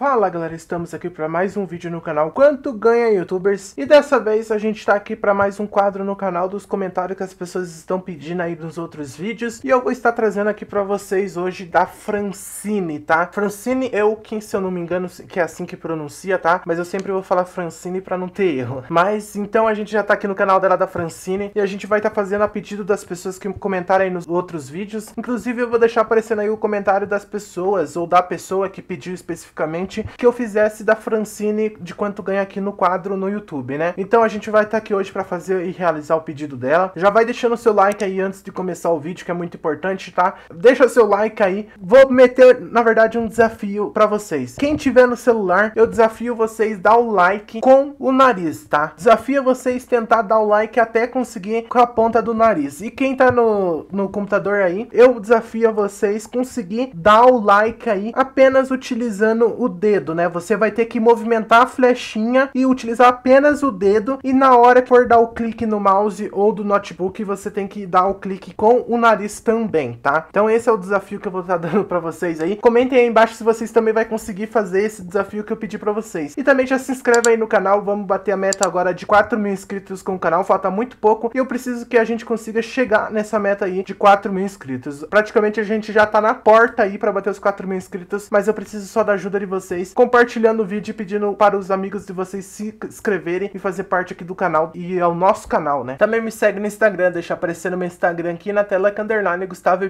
Fala galera, estamos aqui para mais um vídeo no canal Quanto Ganha Youtubers E dessa vez a gente está aqui para mais um quadro no canal dos comentários que as pessoas estão pedindo aí nos outros vídeos E eu vou estar trazendo aqui para vocês hoje da Francine, tá? Francine é o quem se eu não me engano, que é assim que pronuncia, tá? Mas eu sempre vou falar Francine para não ter erro Mas então a gente já está aqui no canal dela da Francine E a gente vai estar tá fazendo a pedido das pessoas que comentaram aí nos outros vídeos Inclusive eu vou deixar aparecendo aí o comentário das pessoas ou da pessoa que pediu especificamente gente que eu fizesse da Francine de quanto ganha aqui no quadro no YouTube, né? Então a gente vai estar tá aqui hoje para fazer e realizar o pedido dela. Já vai deixando seu like aí antes de começar o vídeo, que é muito importante, tá? Deixa seu like aí. Vou meter, na verdade, um desafio para vocês. Quem tiver no celular, eu desafio vocês dar o like com o nariz, tá? Desafio vocês tentar dar o like até conseguir com a ponta do nariz. E quem tá no, no computador aí, eu desafio a vocês conseguir dar o like aí apenas utilizando o dedo, né? Você vai ter que movimentar a flechinha e utilizar apenas o dedo. E na hora que for dar o clique no mouse ou do notebook, você tem que dar o clique com o nariz também, tá? Então esse é o desafio que eu vou estar tá dando para vocês aí. Comentem aí embaixo se vocês também vai conseguir fazer esse desafio que eu pedi para vocês. E também já se inscreve aí no canal, vamos bater a meta agora de 4 mil inscritos com o canal, falta muito pouco. E eu preciso que a gente consiga chegar nessa meta aí de 4 mil inscritos. Praticamente a gente já tá na porta aí para bater os 4 mil inscritos, mas eu preciso só da ajuda de vocês vocês, compartilhando o vídeo e pedindo para os amigos de vocês se inscreverem e fazer parte aqui do canal e ao é nosso canal, né? Também me segue no Instagram, deixa aparecendo meu Instagram aqui na tela, que é underline Gustavo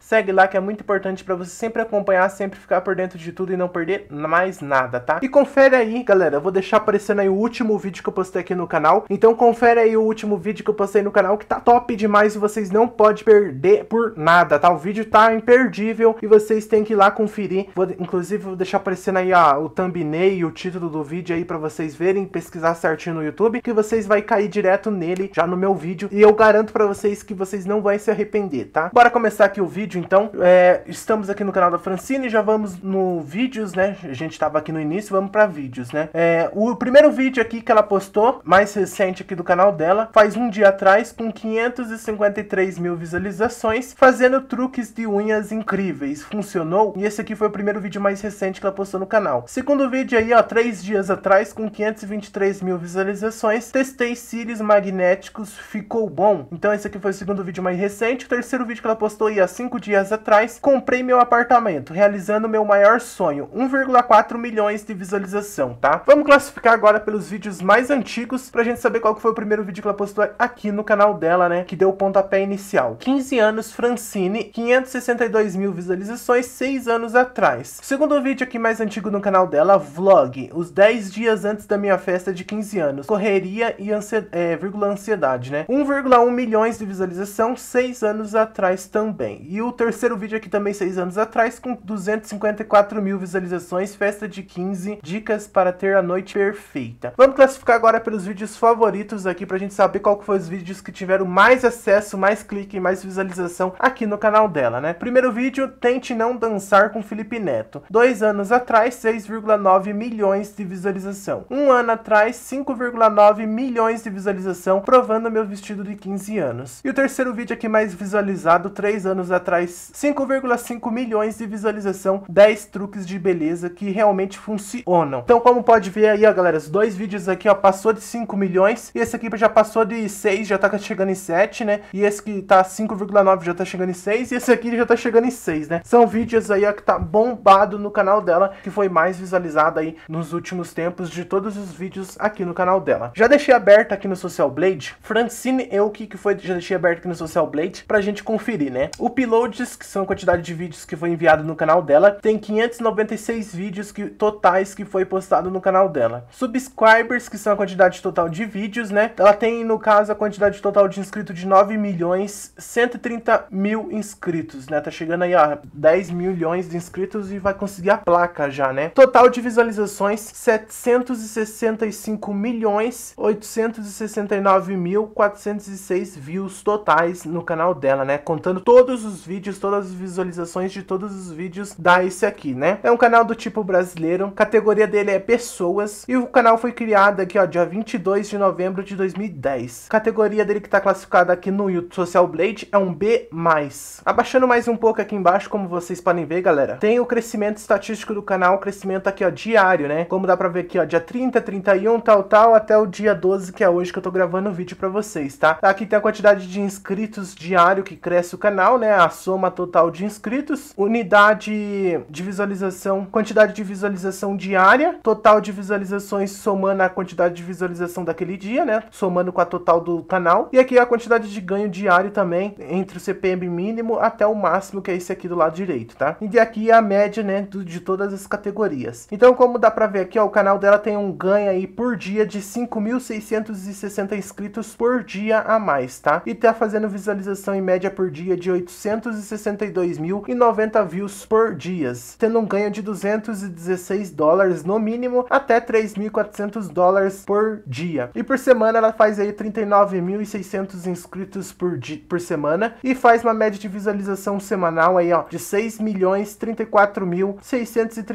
Segue lá que é muito importante para você sempre acompanhar, sempre ficar por dentro de tudo e não perder mais nada, tá? E confere aí, galera, eu vou deixar aparecendo aí o último vídeo que eu postei aqui no canal. Então confere aí o último vídeo que eu postei no canal, que tá top demais e vocês não podem perder por nada, tá? O vídeo tá imperdível e vocês têm que ir lá conferir. Vou, inclusive, vou deixar aparecendo aparecendo aí ah, o thumbnail, o título do vídeo aí para vocês verem, pesquisar certinho no YouTube, que vocês vai cair direto nele já no meu vídeo. E eu garanto para vocês que vocês não vão se arrepender, tá? Bora começar aqui o vídeo, então. É, estamos aqui no canal da Francine, já vamos no vídeos, né? A gente tava aqui no início, vamos para vídeos, né? É, o primeiro vídeo aqui que ela postou, mais recente aqui do canal dela, faz um dia atrás, com 553 mil visualizações, fazendo truques de unhas incríveis. Funcionou? E esse aqui foi o primeiro vídeo mais recente que ela postou no canal. Segundo vídeo aí, ó, três dias atrás, com 523 mil visualizações, testei cílios magnéticos, ficou bom. Então esse aqui foi o segundo vídeo mais recente. O terceiro vídeo que ela postou aí há cinco dias atrás, comprei meu apartamento, realizando meu maior sonho, 1,4 milhões de visualização, tá? Vamos classificar agora pelos vídeos mais antigos, pra gente saber qual que foi o primeiro vídeo que ela postou aqui no canal dela, né, que deu o pontapé inicial. 15 anos, Francine, 562 mil visualizações, 6 anos atrás. O segundo vídeo aqui mais antigo, antigo no canal dela, vlog, os 10 dias antes da minha festa de 15 anos, correria e ansiedade, é, vírgula ansiedade, né? 1,1 milhões de visualização, 6 anos atrás também. E o terceiro vídeo aqui também, 6 anos atrás, com 254 mil visualizações, festa de 15, dicas para ter a noite perfeita. Vamos classificar agora pelos vídeos favoritos aqui pra gente saber qual que foi os vídeos que tiveram mais acesso, mais clique, mais visualização aqui no canal dela, né? Primeiro vídeo, Tente Não Dançar com Felipe Neto. Dois anos atrás, atrás 6,9 milhões de visualização. Um ano atrás 5,9 milhões de visualização provando meu vestido de 15 anos. E o terceiro vídeo aqui mais visualizado, 3 anos atrás, 5,5 milhões de visualização, 10 truques de beleza que realmente funcionam. Então como pode ver aí, ó galera, os dois vídeos aqui, ó, passou de 5 milhões, e esse aqui já passou de 6, já tá chegando em 7, né? E esse que tá 5,9 já tá chegando em 6, e esse aqui já tá chegando em 6, né? São vídeos aí, ó, que tá bombado no canal dela, que foi mais visualizada aí nos últimos tempos de todos os vídeos aqui no canal dela. Já deixei aberta aqui no Social Blade, Francine eu que foi, já deixei aberto aqui no Social Blade, pra gente conferir, né? O uploads, que são a quantidade de vídeos que foi enviado no canal dela, tem 596 vídeos que, totais que foi postado no canal dela. Subscribers, que são a quantidade total de vídeos, né? Ela tem, no caso, a quantidade total de inscritos de 9 milhões 130 mil inscritos, né? Tá chegando aí, ó, 10 milhões de inscritos e vai conseguir a placa já, né? Total de visualizações, 765 milhões 869 mil 406 views totais no canal dela, né? Contando todos os vídeos, todas as visualizações de todos os vídeos da esse aqui, né? É um canal do tipo brasileiro, categoria dele é pessoas, e o canal foi criado aqui, ó, dia 22 de novembro de 2010. Categoria dele que tá classificada aqui no YouTube Social Blade é um B+. Abaixando mais um pouco aqui embaixo, como vocês podem ver, galera, tem o crescimento estatístico do canal canal, crescimento aqui, ó, diário, né? Como dá pra ver aqui, ó, dia 30, 31, tal, tal, até o dia 12, que é hoje que eu tô gravando o vídeo pra vocês, tá? Aqui tem a quantidade de inscritos diário que cresce o canal, né? A soma total de inscritos, unidade de visualização, quantidade de visualização diária, total de visualizações somando a quantidade de visualização daquele dia, né? Somando com a total do canal. E aqui a quantidade de ganho diário também, entre o CPM mínimo até o máximo, que é esse aqui do lado direito, tá? E aqui a média, né, de todas as categorias. Então, como dá pra ver aqui, ó, o canal dela tem um ganho aí por dia de 5.660 inscritos por dia a mais, tá? E tá fazendo visualização em média por dia de 862.090 views por dias, tendo um ganho de 216 dólares no mínimo até 3.400 dólares por dia. E por semana ela faz aí 39.600 inscritos por, dia, por semana e faz uma média de visualização semanal aí, ó, de 6 milhões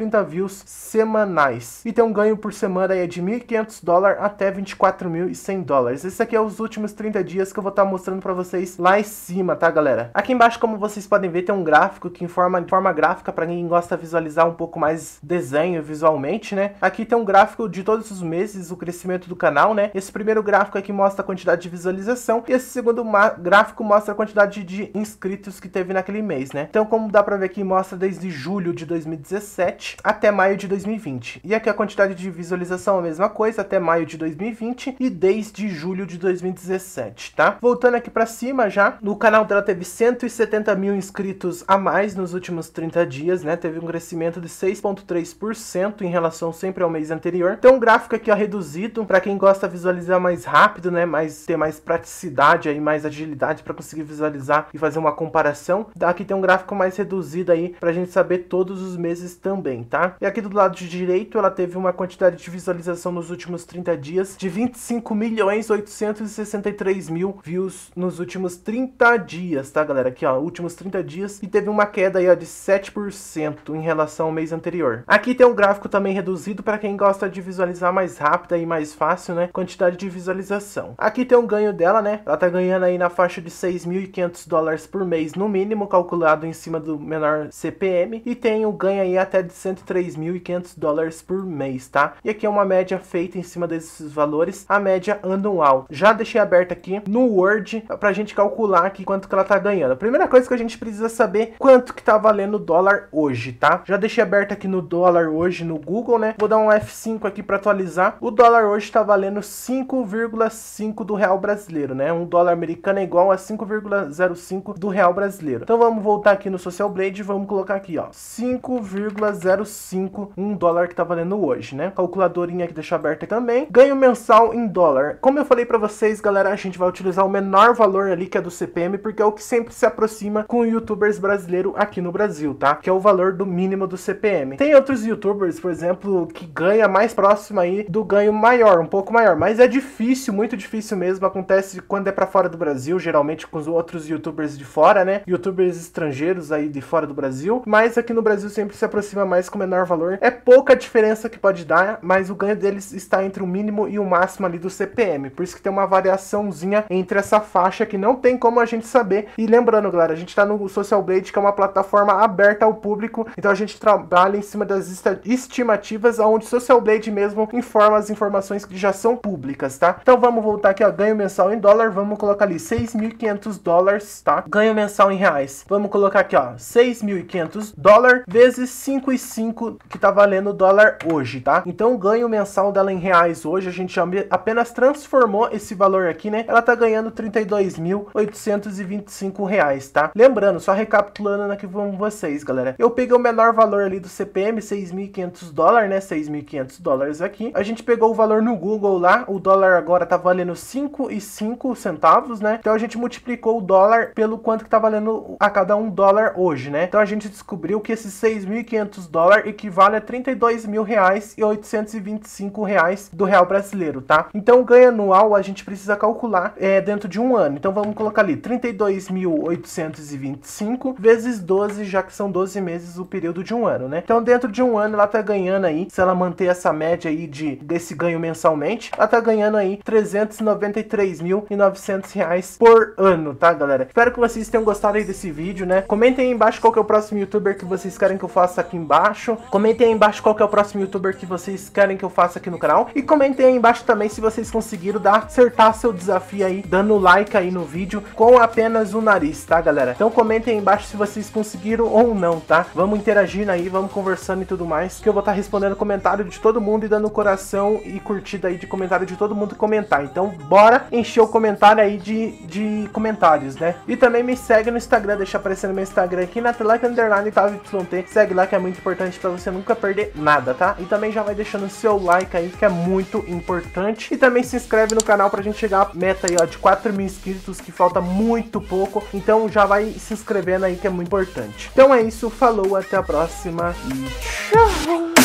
30 views semanais. E tem um ganho por semana aí de 1.500 dólares até 24.100 dólares. Esse aqui é os últimos 30 dias que eu vou estar tá mostrando para vocês lá em cima, tá galera? Aqui embaixo, como vocês podem ver, tem um gráfico que informa de forma gráfica para quem gosta de visualizar um pouco mais desenho visualmente, né? Aqui tem um gráfico de todos os meses, o crescimento do canal, né? Esse primeiro gráfico aqui é mostra a quantidade de visualização e esse segundo gráfico mostra a quantidade de inscritos que teve naquele mês, né? Então, como dá para ver aqui, mostra desde julho de 2017 até maio de 2020. E aqui a quantidade de visualização é a mesma coisa até maio de 2020 e desde julho de 2017, tá? Voltando aqui para cima já, no canal dela teve 170 mil inscritos a mais nos últimos 30 dias, né? Teve um crescimento de 6,3% em relação sempre ao mês anterior. Tem um gráfico aqui ó, reduzido para quem gosta de visualizar mais rápido, né? Mais ter mais praticidade aí, mais agilidade para conseguir visualizar e fazer uma comparação. Aqui tem um gráfico mais reduzido aí para gente saber todos os meses também tá? E aqui do lado de direito, ela teve uma quantidade de visualização nos últimos 30 dias de 25 milhões 863 mil views nos últimos 30 dias, tá, galera? Aqui, ó, últimos 30 dias e teve uma queda aí, ó, de 7% em relação ao mês anterior. Aqui tem um gráfico também reduzido para quem gosta de visualizar mais rápida e mais fácil, né? Quantidade de visualização. Aqui tem um ganho dela, né? Ela tá ganhando aí na faixa de 6.500 dólares por mês no mínimo, calculado em cima do menor CPM e tem o um ganho aí até de 100 103.500 dólares por mês, tá? E aqui é uma média feita em cima desses valores, a média anual. Já deixei aberta aqui no Word pra gente calcular aqui quanto que ela tá ganhando. A primeira coisa que a gente precisa saber quanto que tá valendo o dólar hoje, tá? Já deixei aberta aqui no dólar hoje no Google, né? Vou dar um F5 aqui para atualizar. O dólar hoje tá valendo 5,5 do real brasileiro, né? Um dólar americano é igual a 5,05 do real brasileiro. Então vamos voltar aqui no Social Blade e vamos colocar aqui, ó, 5,05 0,05 um dólar que tá valendo hoje, né? Calculadorinha que deixa aberta também. Ganho mensal em dólar. Como eu falei para vocês, galera, a gente vai utilizar o menor valor ali que é do CPM, porque é o que sempre se aproxima com youtubers brasileiro aqui no Brasil, tá? Que é o valor do mínimo do CPM. Tem outros youtubers, por exemplo, que ganha mais próximo aí do ganho maior, um pouco maior, mas é difícil, muito difícil mesmo, acontece quando é para fora do Brasil, geralmente com os outros youtubers de fora, né? Youtubers estrangeiros aí de fora do Brasil, mas aqui no Brasil sempre se aproxima mais com menor valor. É pouca diferença que pode dar, mas o ganho deles está entre o mínimo e o máximo ali do CPM. Por isso que tem uma variaçãozinha entre essa faixa que não tem como a gente saber. E lembrando, galera, a gente está no Social Blade, que é uma plataforma aberta ao público, então a gente trabalha em cima das estimativas, onde Social Blade mesmo informa as informações que já são públicas, tá? Então vamos voltar aqui, ó, ganho mensal em dólar, vamos colocar ali 6.500 dólares, tá? Ganho mensal em reais, vamos colocar aqui, ó, 6.500 dólar vezes 5,5 5 que tá valendo o dólar hoje, tá? Então o ganho mensal dela em reais hoje, a gente apenas transformou esse valor aqui, né? Ela tá ganhando 32.825 reais, tá? Lembrando, só recapitulando aqui com vocês, galera. Eu peguei o menor valor ali do CPM, 6.500 dólares, né? 6.500 dólares aqui. A gente pegou o valor no Google lá, o dólar agora tá valendo 5,5 centavos, né? Então a gente multiplicou o dólar pelo quanto que tá valendo a cada um dólar hoje, né? Então a gente descobriu que esses 6.500 dólares dólar equivale a 32 mil reais e 825 reais do real brasileiro, tá? Então o ganho anual a gente precisa calcular é, dentro de um ano. Então vamos colocar ali 32.825 vezes 12, já que são 12 meses o período de um ano, né? Então dentro de um ano ela tá ganhando aí, se ela manter essa média aí de desse ganho mensalmente, ela tá ganhando aí 393.900 reais por ano, tá, galera? Espero que vocês tenham gostado aí desse vídeo, né? Comentem aí embaixo qual que é o próximo youtuber que vocês querem que eu faça aqui embaixo embaixo. Comentem aí embaixo qual é o próximo youtuber que vocês querem que eu faça aqui no canal. E comentem aí embaixo também se vocês conseguiram dar, acertar seu desafio aí, dando like aí no vídeo com apenas o nariz, tá galera? Então comentem aí embaixo se vocês conseguiram ou não, tá? Vamos interagindo aí, vamos conversando e tudo mais, que eu vou estar tá respondendo comentário de todo mundo e dando coração e curtida aí de comentário de todo mundo comentar. Então bora encher o comentário aí de, de comentários, né? E também me segue no Instagram, deixa aparecendo meu Instagram aqui na tela, é underline, tá? YT. Segue lá que é muito importante importante para você nunca perder nada, tá? E também já vai deixando o seu like aí, que é muito importante. E também se inscreve no canal pra gente chegar à meta aí, ó, de 4 mil inscritos, que falta muito pouco. Então já vai se inscrevendo aí, que é muito importante. Então é isso, falou, até a próxima e tchau!